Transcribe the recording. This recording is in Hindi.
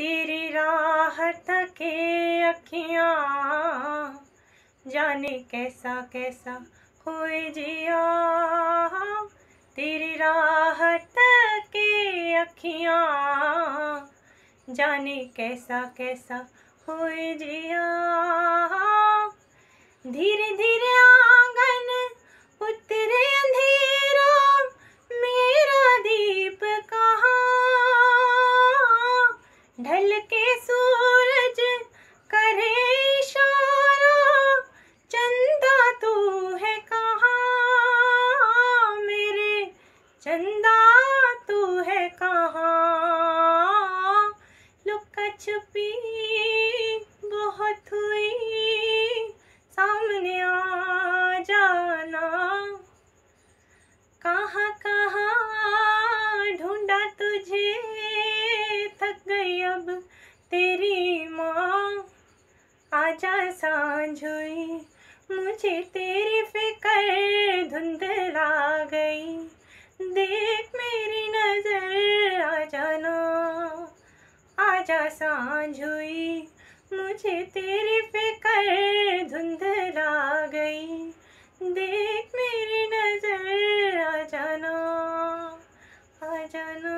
तेरी राह थके अखियाँ जाने कैसा कैसा खोए जिया तेरी राह थके अखियाँ जाने कैसा कैसा होए जिया सूरज करे इशारा चंदा तू है कहाँ मेरे चंदा तू है कहाँ लुका छुपी खाचा सांझ हुई मुझे तेरी फिक्र धुंधला ला गई देख मेरी नजर आ जाना आजा सांझ हुई मुझे तेरी फिक्र धुंधला ला गई देख मेरी नजर आ जाना आ जाना